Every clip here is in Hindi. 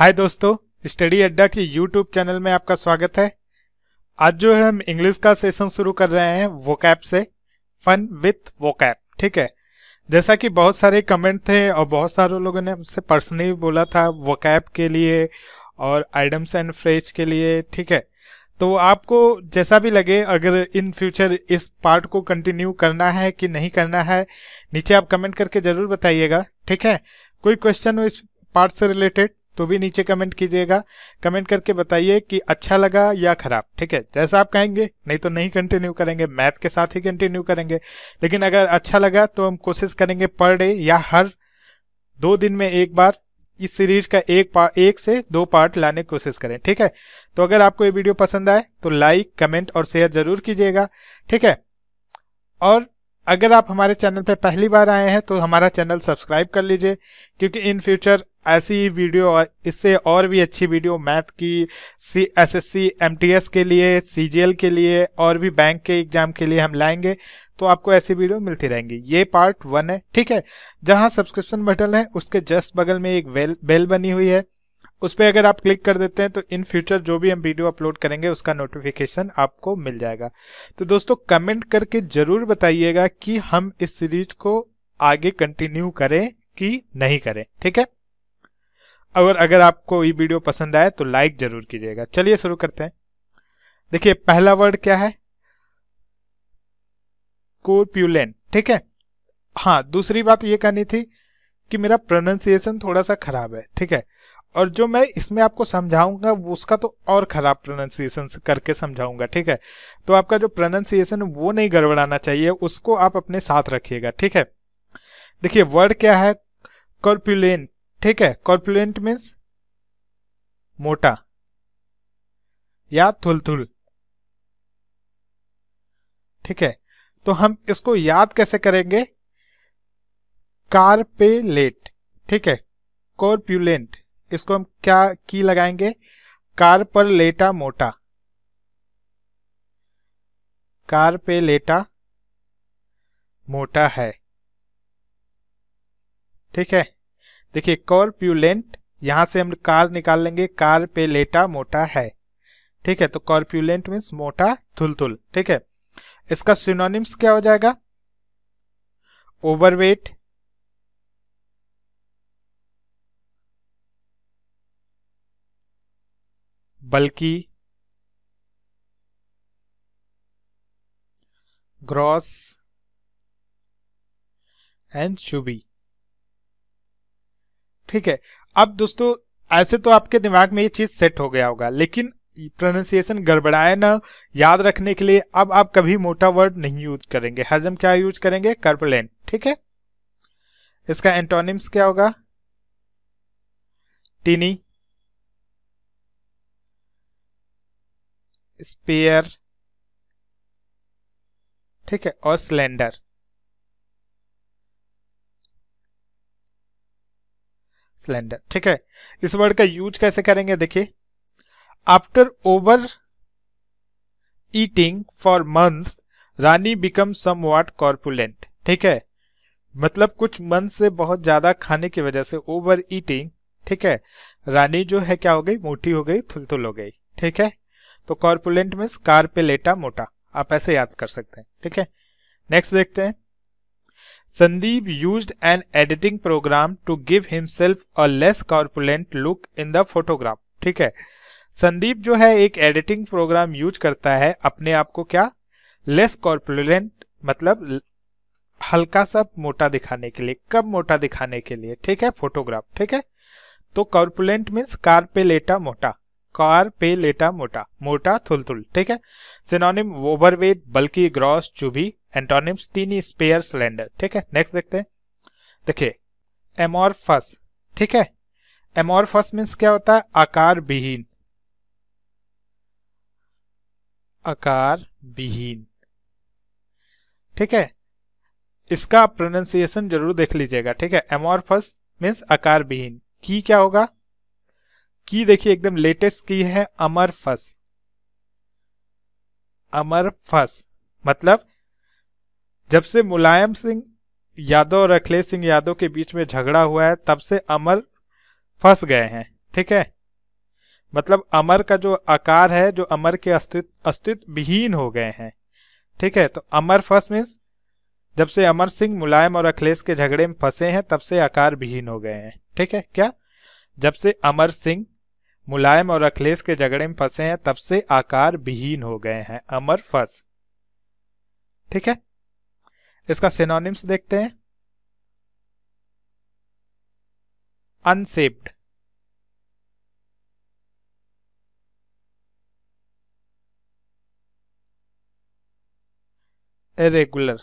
हाय दोस्तों स्टडी अड्डा की यूट्यूब चैनल में आपका स्वागत है आज जो है हम इंग्लिश का सेशन शुरू कर रहे हैं वोकैप से फन विथ वोकैप ठीक है जैसा कि बहुत सारे कमेंट थे और बहुत सारे लोगों ने हमसे पर्सनली बोला था वोकैप के लिए और आइडम्स एंड फ्रेज के लिए ठीक है तो आपको जैसा भी लगे अगर इन फ्यूचर इस पार्ट को कंटिन्यू करना है कि नहीं करना है नीचे आप कमेंट करके ज़रूर बताइएगा ठीक है कोई क्वेश्चन हो इस पार्ट से रिलेटेड तो भी नीचे कमेंट कीजिएगा कमेंट करके बताइए कि अच्छा लगा या खराब ठीक है जैसा आप कहेंगे नहीं तो नहीं कंटिन्यू करेंगे मैथ के साथ ही कंटिन्यू करेंगे लेकिन अगर अच्छा लगा तो हम कोशिश करेंगे पर डे या हर दो दिन में एक बार इस सीरीज का एक पार्ट एक से दो पार्ट लाने की कोशिश करें ठीक है तो अगर आपको ये वीडियो पसंद आए तो लाइक कमेंट और शेयर जरूर कीजिएगा ठीक है और अगर आप हमारे चैनल पर पहली बार आए हैं तो हमारा चैनल सब्सक्राइब कर लीजिए क्योंकि इन फ्यूचर ऐसी वीडियो इससे और भी अच्छी वीडियो मैथ की C S S C M T S के लिए सी जी एल के लिए और भी बैंक के एग्जाम के लिए हम लाएंगे तो आपको ऐसी वीडियो मिलती रहेंगी ये पार्ट वन है ठीक है जहाँ सब्सक्रिप्शन बटन है उसके जस्ट बगल में एक बेल बेल बनी हुई है उस पर अगर आप क्लिक कर देते हैं तो इन फ्यूचर जो भी हम वीडियो अपलोड करेंगे उसका नोटिफिकेशन आपको मिल जाएगा तो दोस्तों कमेंट करके ज़रूर बताइएगा कि हम इस सीरीज को आगे कंटिन्यू करें कि नहीं करें ठीक है और अगर आपको ये वीडियो पसंद आए तो लाइक जरूर कीजिएगा चलिए शुरू करते हैं देखिए पहला वर्ड क्या है कोप्यूलेन ठीक है हाँ दूसरी बात ये कहनी थी कि मेरा प्रोनाउंसिएशन थोड़ा सा खराब है ठीक है और जो मैं इसमें आपको समझाऊंगा वो उसका तो और खराब प्रोनाउंसिएशन करके समझाऊंगा ठीक है तो आपका जो प्रोनाउंसिएशन वो नहीं गड़बड़ाना चाहिए उसको आप अपने साथ रखिएगा ठीक है देखिए वर्ड क्या है कॉर्प्यूलेन ठीक है कॉर्पुलेंट मीन्स मोटा या थुलथुल ठीक है तो हम इसको याद कैसे करेंगे कार्पेलेट ठीक है कॉर्प्यूलेंट इसको हम क्या की लगाएंगे कार पर लेटा मोटा कार पे लेटा मोटा है ठीक है देखिए कॉर्प्यूलेंट यहाँ से हम कार निकाल लेंगे कार पे लेटा मोटा है ठीक है तो कॉर्प्यूलेंट मीन्स मोटा थुलथुल ठीक है इसका सिनोनिम्स क्या हो जाएगा ओवरवेट बल्कि ग्रॉस एंड शुबी ठीक है अब दोस्तों ऐसे तो आपके दिमाग में ये चीज सेट हो गया होगा लेकिन प्रोनाउंसिएशन गड़बड़ाए ना याद रखने के लिए अब आप कभी मोटा वर्ड नहीं यूज करेंगे हजम क्या यूज करेंगे कर्बलेंट ठीक है इसका एंटोनिम्स क्या होगा टीनी स्पेयर ठीक है और स्लेंडर सिलेंडर ठीक है इस वर्ड का यूज कैसे करेंगे देखिए after overeating for months Rani become somewhat corpulent ठीक है मतलब कुछ मंथ से बहुत ज्यादा खाने की वजह से ओवर ईटिंग ठीक है रानी जो है क्या हो गई मोटी हो गई थुल थुल हो गई ठीक है तो कॉर्पुलेंट मीन्स कार पे लेटा मोटा आप ऐसे याद कर सकते हैं ठीक है नेक्स्ट देखते हैं Sandeep used an editing program to give himself a less corpulent look in the photograph. ठीक है संदीप जो है एक एडिटिंग प्रोग्राम यूज करता है अपने आप को क्या लेस कॉर्पुलेंट मतलब हल्का सा मोटा दिखाने के लिए कब मोटा दिखाने के लिए ठीक है फोटोग्राफ ठीक है तो कॉर्पुलेंट मीन्स लेटा मोटा कार पे लेटा मोटा मोटा थुलथुल ठीक है synonym overweight bulky gross chubby antonyms thin spare slender ठीक है नेक्स्ट देखते हैं देखिए एमोरफस ठीक है एमोरफस मीन्स क्या होता है आकार विहीन आकार विहीन ठीक है इसका प्रोनाउंसिएशन जरूर देख लीजिएगा ठीक है एमोरफस मीन्स आकार विहीन की क्या होगा की देखिए एकदम लेटेस्ट की है अमरफस अमरफस मतलब जब से मुलायम सिंह यादव और अखिलेश सिंह यादव के बीच में झगड़ा हुआ है तब से अमर फंस गए हैं ठीक है मतलब अमर का जो आकार है जो अमर के अस्तित्व अस्तित्व विहीन हो गए हैं ठीक है तो अमर फंस मीन्स जब से अमर सिंह मुलायम और अखिलेश के झगड़े में फंसे हैं तब से आकार विहीन हो गए हैं ठीक है क्या जब से अमर सिंह मुलायम और अखिलेश के झगड़े में फंसे हैं तब से आकार विहीन हो गए हैं अमर फस ठीक है इसका सिनोनिम्स देखते हैं अनसेप्ड इरेगुलर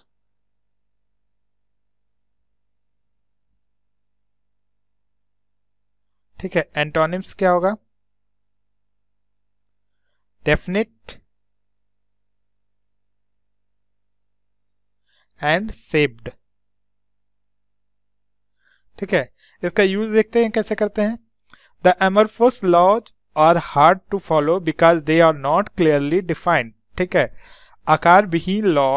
ठीक है एंटोनिम्स क्या होगा डेफिनेट एंड सेव्ड ठीक है इसका यूज देखते हैं कैसे करते हैं the amorphous laws are hard to follow because they are not clearly defined ठीक है आकार विहीन लॉ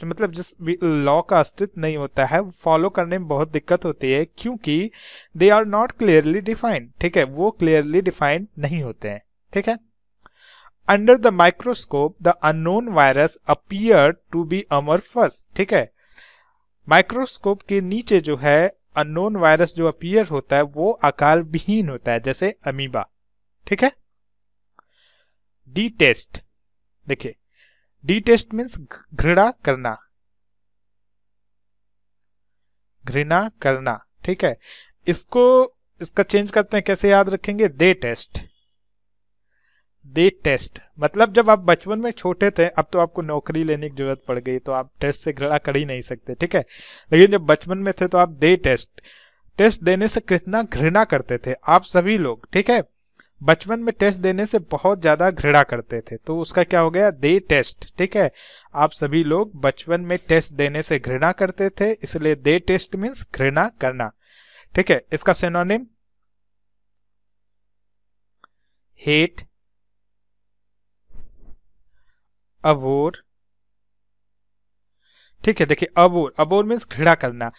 जो मतलब जिस लॉ का अस्तित्व नहीं होता है फॉलो करने में बहुत दिक्कत होती है क्योंकि they are not clearly defined ठीक है वो क्लियरली डिफाइंड नहीं होते हैं ठीक है under the microscope the unknown virus appear to be amorphous ठीक है माइक्रोस्कोप के नीचे जो है अनोन वायरस जो अपियर होता है वो आकार विहीन होता है जैसे अमीबा ठीक है डी टेस्ट देखिए डी टेस्ट मीन्स घृणा करना घृणा करना ठीक है इसको इसका चेंज करते हैं कैसे याद रखेंगे दे टेस्ट दे टेस्ट मतलब जब आप बचपन में छोटे थे अब तो आपको नौकरी लेने की जरूरत पड़ गई तो आप टेस्ट से घृणा कर ही नहीं सकते ठीक है लेकिन जब बचपन में थे तो आप दे टेस्ट टेस्ट देने से कितना घृणा करते थे आप सभी लोग ठीक है बचपन में टेस्ट देने से बहुत ज्यादा घृणा करते थे तो उसका क्या हो गया दे टेस्ट ठीक है आप सभी लोग बचपन में टेस्ट देने से घृणा करते थे इसलिए दे टेस्ट मीन्स घृणा करना ठीक है इसका सेनोनिम हेट अबोर ठीक है देखिए अबोर अबोर मीन्स घृणा करना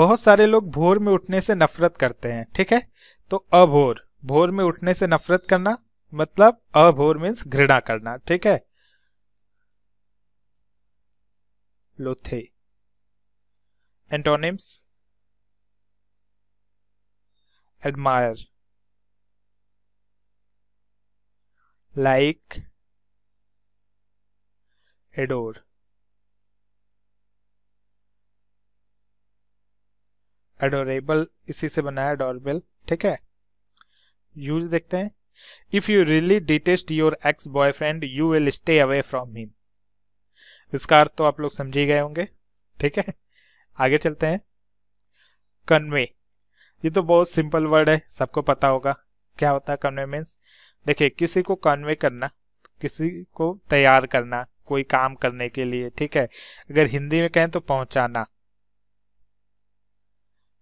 बहुत सारे लोग भोर में उठने से नफरत करते हैं ठीक है तो अभोर भोर में उठने से नफरत करना मतलब अभोर मीन्स घृणा करना ठीक है loathe antonyms admire like like, adore adorable इसी से बनाया एडोरेबल ठीक है यूज देखते हैं if you really detest your ex boyfriend you will stay away from him इसका अर्थ तो आप लोग समझ ही गए होंगे ठीक है आगे चलते हैं कन्वे ये तो बहुत सिंपल वर्ड है सबको पता होगा क्या होता है कन्वे मीन्स देखिए किसी को कन्वे करना किसी को तैयार करना कोई काम करने के लिए ठीक है अगर हिंदी में कहें तो पहुंचाना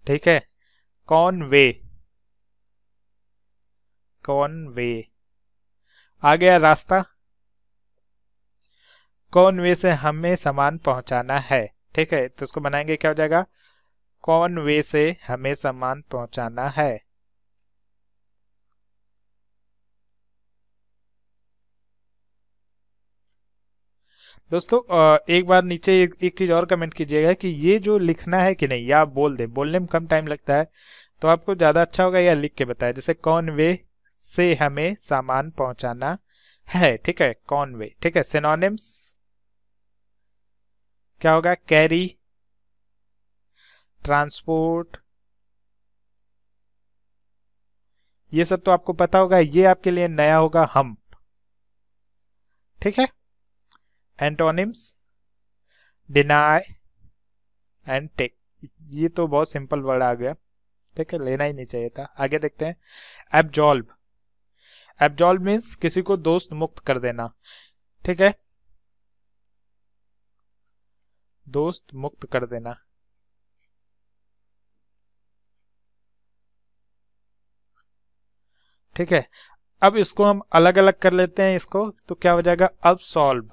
ठीक है कौन वे कौन वे आ गया रास्ता कौन वे से हमें सामान पहुंचाना है ठीक है तो उसको बनाएंगे क्या हो जाएगा कौन वे से हमें सामान पहुंचाना है दोस्तों एक बार नीचे एक, एक चीज और कमेंट कीजिएगा कि ये जो लिखना है कि नहीं या आप बोल दें बोलने में कम टाइम लगता है तो आपको ज्यादा अच्छा होगा या लिख के बताए जैसे कौन वे से हमें सामान पहुंचाना है ठीक है कौन वे ठीक है सिनोनिम्स क्या होगा कैरी ट्रांसपोर्ट ये सब तो आपको पता होगा ये आपके लिए नया होगा हम ठीक है एंटोनिम्स डिनाय एंड टेक ये तो बहुत सिंपल वर्ड आ गया ठीक है लेना ही नहीं चाहिए था आगे देखते हैं एब्जॉल्व एब्जॉल्व मीन्स किसी को दोस्त मुक्त कर देना ठीक है दोस्त मुक्त कर देना ठीक है अब इसको हम अलग अलग कर लेते हैं इसको तो क्या हो जाएगा अब सॉल्व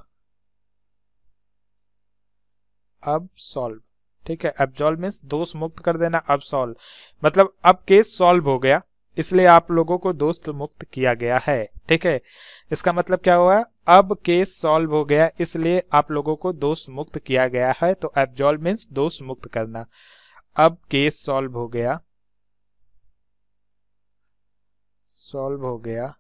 अब सॉल्व ठीक है एब्जॉल्व मीन्स दोष मुक्त कर देना अब सॉल्व मतलब अब केस सॉल्व हो गया इसलिए आप लोगों को दोस्त तो मुक्त किया गया है ठीक है इसका मतलब क्या हुआ अब केस सॉल्व हो गया इसलिए आप लोगों को दोष मुक्त किया गया है तो एब्जॉल्व मीन्स दोष मुक्त करना अब केस सॉल्व हो गया सॉल्व हो गया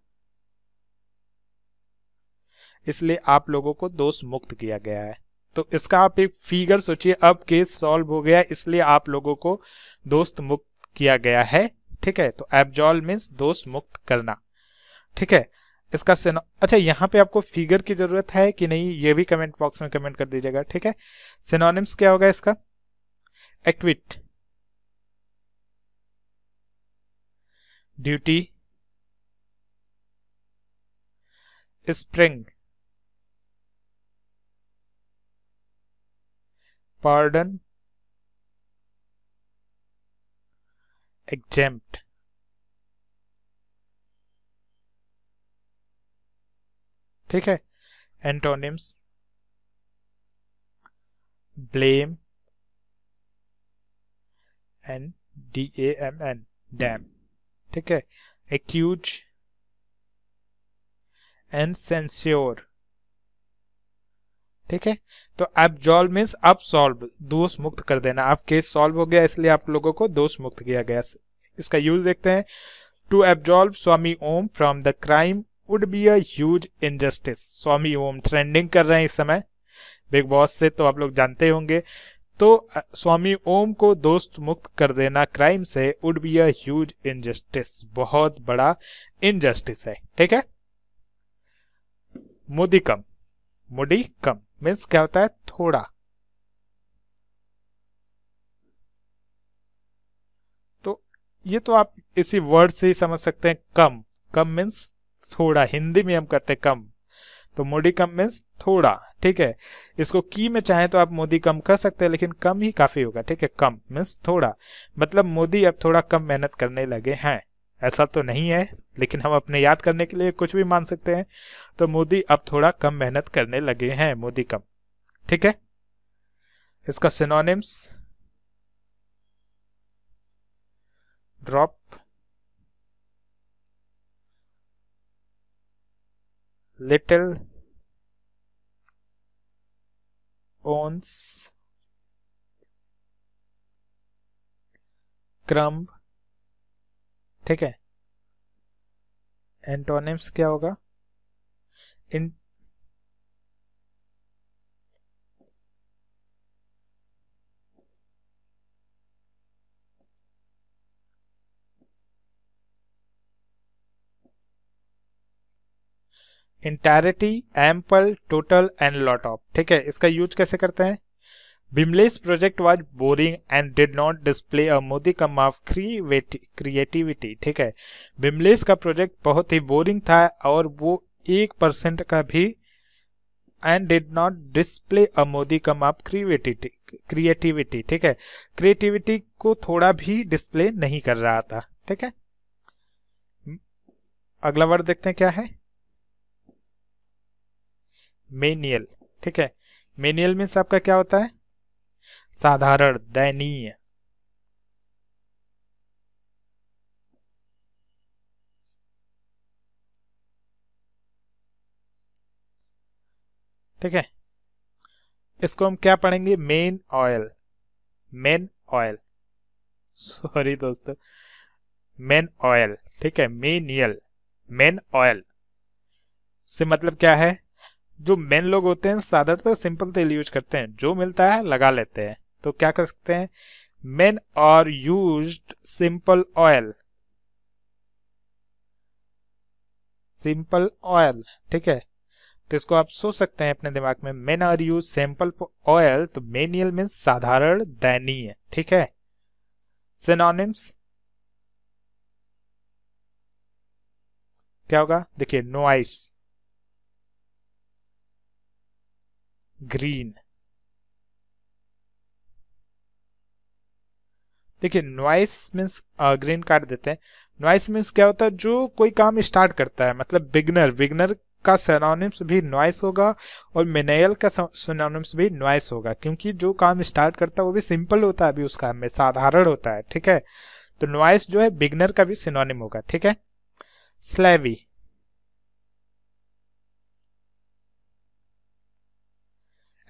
इसलिए आप लोगों को दोष मुक्त किया गया है तो इसका आप एक फिगर सोचिए अब केस सॉल्व हो गया इसलिए आप लोगों को दोस्त मुक्त किया गया है ठीक है तो एबजॉल मीन्स दोस्त मुक्त करना ठीक है इसका सेनो अच्छा यहाँ पे आपको फिगर की जरूरत है कि नहीं ये भी कमेंट बॉक्स में कमेंट कर दीजिएगा ठीक है सिनोनिम्स क्या होगा इसका acquit duty spring pardon exempt ठीक है antonyms blame and D A M N damn ठीक है एक्यूज एंड सेंस्योर ठीक है तो अब मीन्स अब सॉल्व दोष मुक्त कर देना अब केस सॉल्व हो गया इसलिए आप लोगों को दोष मुक्त किया गया इसका यूज देखते हैं to absolve Swami Om from the crime would be as injustice Swami Om trending कर रहे हैं इस समय बिग बॉस से तो आप लोग जानते होंगे तो स्वामी ओम को दोस्त मुक्त कर देना क्राइम से वुड बी अज इनजस्टिस बहुत बड़ा इनजस्टिस है ठीक है मोदी कम कम मीन्स क्या होता है थोड़ा तो ये तो आप इसी वर्ड से ही समझ सकते हैं कम कम मीन्स थोड़ा हिंदी में हम करते हैं कम तो मोदी कम मीन्स थोड़ा ठीक है इसको की में चाहे तो आप मोदी कम कर सकते हैं लेकिन कम ही काफी होगा ठीक है कम मीन्स थोड़ा मतलब मोदी अब थोड़ा कम मेहनत करने लगे हैं ऐसा तो नहीं है लेकिन हम अपने याद करने के लिए कुछ भी मान सकते हैं तो मोदी अब थोड़ा कम मेहनत करने लगे हैं मोदी कम ठीक है इसका synonyms drop little ounce crumb ठीक है एंटोनिम्स क्या होगा in entirety ample total and lot of ठीक है इसका यूज कैसे करते हैं Bimle's project was boring and did not display a modicum of creativity ठीक है बिमलेस का प्रोजेक्ट बहुत ही बोरिंग था और वो एक परसेंट का भी and did not display a modicum of creativity. Creativity ठीक है क्रिएटिविटी को थोड़ा भी डिस्प्ले नहीं कर रहा था ठीक है hmm? अगला वर्ड देखते हैं क्या है मेनियल ठीक है मेनियल मीन्स आपका क्या होता है साधारण दयनीय ठीक है इसको हम क्या पढ़ेंगे men oil men oil sorry दोस्तों मेन ऑयल ठीक है मेनियल मेन ऑयल से मतलब क्या है जो मेन लोग होते हैं साधारण तो सिंपल तेल यूज करते हैं जो मिलता है लगा लेते हैं तो क्या कर सकते हैं men are use simple oil simple oil ठीक है तो इसको आप सोच सकते हैं अपने दिमाग में men are use simple oil तो मेनियल मीन साधारण दैनीय ठीक है सिनोनिम्स क्या होगा देखिए नो आइस ग्रीन देखिए नॉइस मीन्स ग्रीन कार्ड देते हैं नॉइस मीन्स क्या होता है जो कोई काम स्टार्ट करता है मतलब बिगनर बिगनर का सेनोनिम्स भी नॉइस होगा और मिनेयल का सेनोनिम्स भी नॉइस होगा क्योंकि जो काम स्टार्ट करता है वो भी सिंपल होता है अभी उस काम में साधारण होता है ठीक है तो नॉइस जो है बिगनर का भी सिनोनिम होगा ठीक है स्लेवी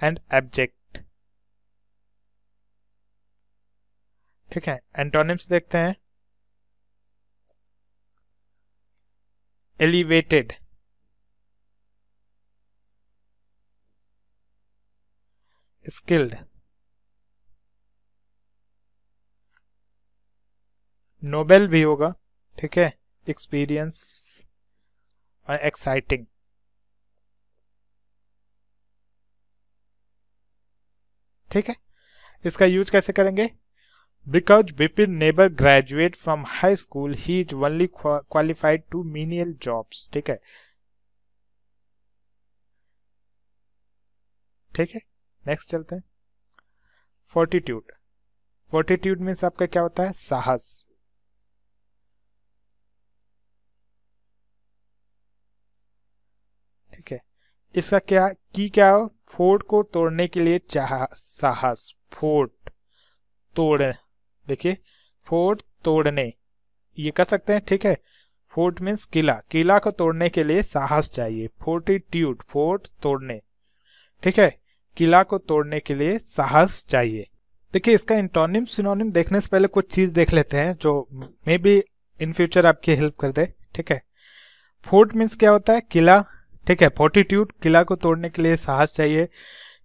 एंड एब्जेक्ट ठीक है एंटोनिम्स देखते हैं एलिवेटेड स्किल्ड नोबेल भी होगा ठीक है एक्सपीरियंस और एक्साइटिंग ठीक है इसका यूज कैसे करेंगे Because Bipin never graduate from high school, he is only qualified to menial jobs. ठीक है ठीक है नेक्स्ट चलते हैं फोर्टिट्यूड फोर्टिट्यूड मीन्स आपका क्या होता है साहस ठीक है इसका क्या की क्या हो फोर्ट को तोड़ने के लिए चाह साहस फोर्ट तोड़ देखिए फोर्ट तोड़ने ये कह सकते हैं ठीक है फोर्ट मीन्स किला किला को तोड़ने के लिए साहस चाहिए फोर्टीट्यूड फोर्ट तोड़ने ठीक है किला को तोड़ने के लिए साहस चाहिए देखिए इसका इंटोनिम सिनोनिम देखने से पहले कुछ चीज़ देख लेते हैं जो मे बी इन फ्यूचर आपकी हेल्प कर दे ठीक है फोर्ट मीन्स क्या होता है किला ठीक है फोर्टीट्यूड किला को तोड़ने के लिए साहस चाहिए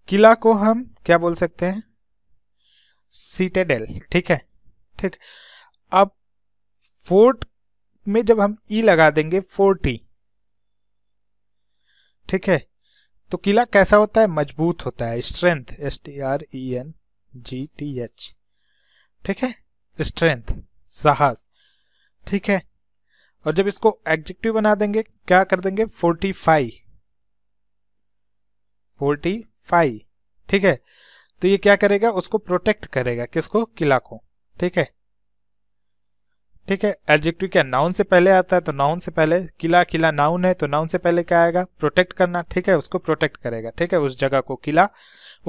किला को हम क्या बोल सकते हैं सीटेडेल ठीक है ठीक अब फोर्ट में जब हम ई लगा देंगे फोर्टी ठीक है तो किला कैसा होता है मजबूत होता है strength S T R E N G T H ठीक है स्ट्रेंथ साहस ठीक है और जब इसको एग्जेक्टिव बना देंगे क्या कर देंगे फोर्टी फाइव फोर्टी फाइव ठीक है तो ये क्या करेगा उसको प्रोटेक्ट करेगा किसको किला को ठीक है ठीक है एडजेक्टिव क्या नाउन से पहले आता है तो नाउन से पहले किला किला नाउन है तो नाउन से पहले क्या आएगा प्रोटेक्ट करना ठीक है उसको प्रोटेक्ट करेगा ठीक है उस जगह को किला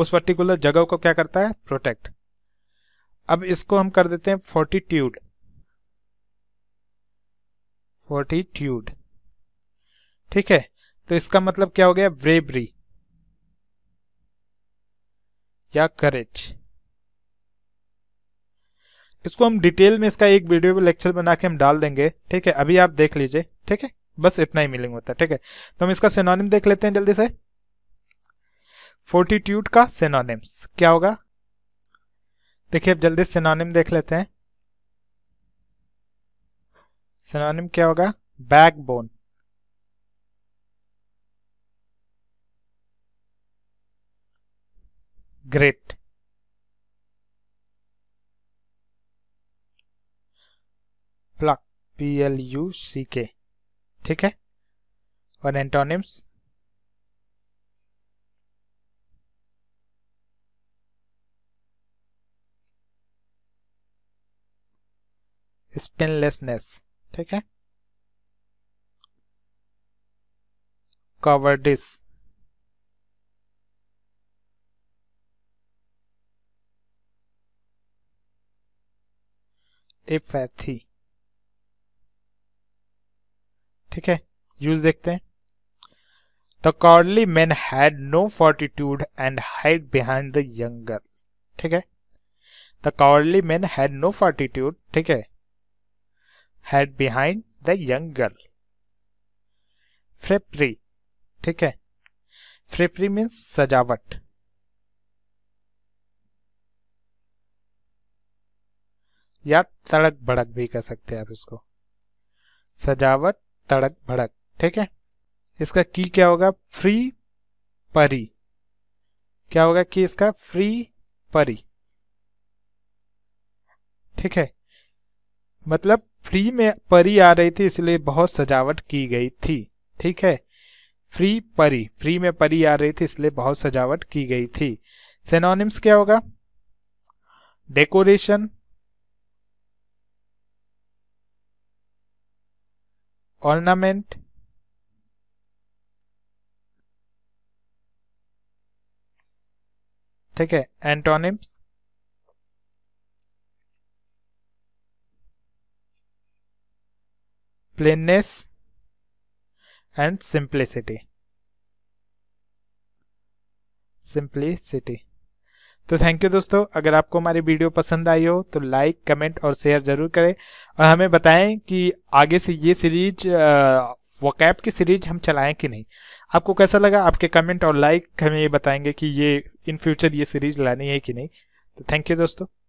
उस पर्टिकुलर जगह को क्या करता है प्रोटेक्ट अब इसको हम कर देते हैं फोर्टीट्यूड फोर्टीट्यूड ठीक है तो इसका मतलब क्या हो गया ब्रेबरी या करेज इसको हम डिटेल में इसका एक वीडियो लेक्चर बना के हम डाल देंगे ठीक है अभी आप देख लीजिए ठीक है बस इतना ही मिलिंग होता है ठीक है तो हम इसका सेनोनिम देख लेते हैं जल्दी से फोर्टीट्यूड का सेनोनिम क्या होगा देखिए अब जल्दी सेनोनिम देख लेते हैं सेनोनिम क्या होगा backbone grit P L U C K ठीक है और एंटोनिम्स स्पिनलेसनेस ठीक है कवर्डिस एपैथी ठीक है यूज देखते हैं the cowardly man had no fortitude and hide behind the young girl ठीक है the cowardly man had no fortitude ठीक है had behind the young girl frippery ठीक है फ्रेपरी मीन्स सजावट या तड़क भड़क भी कह सकते हैं आप इसको सजावट तड़क भड़क ठीक है इसका की क्या होगा फ्री परी क्या होगा कि इसका फ्री परी ठीक है मतलब फ्री में परी आ रही थी इसलिए बहुत सजावट की गई थी ठीक है फ्री परी फ्री में परी आ रही थी इसलिए बहुत सजावट की गई थी सेनोनिम्स क्या होगा डेकोरेशन ornament থেকে antonyms plainness and simplicity simplicity तो थैंक यू दोस्तों अगर आपको हमारी वीडियो पसंद आई हो तो लाइक कमेंट और शेयर जरूर करें और हमें बताएं कि आगे से ये सीरीज वोकैप की सीरीज हम चलाएं कि नहीं आपको कैसा लगा आपके कमेंट और लाइक हमें ये बताएंगे कि ये इन फ्यूचर ये सीरीज लानी है कि नहीं तो थैंक यू दोस्तों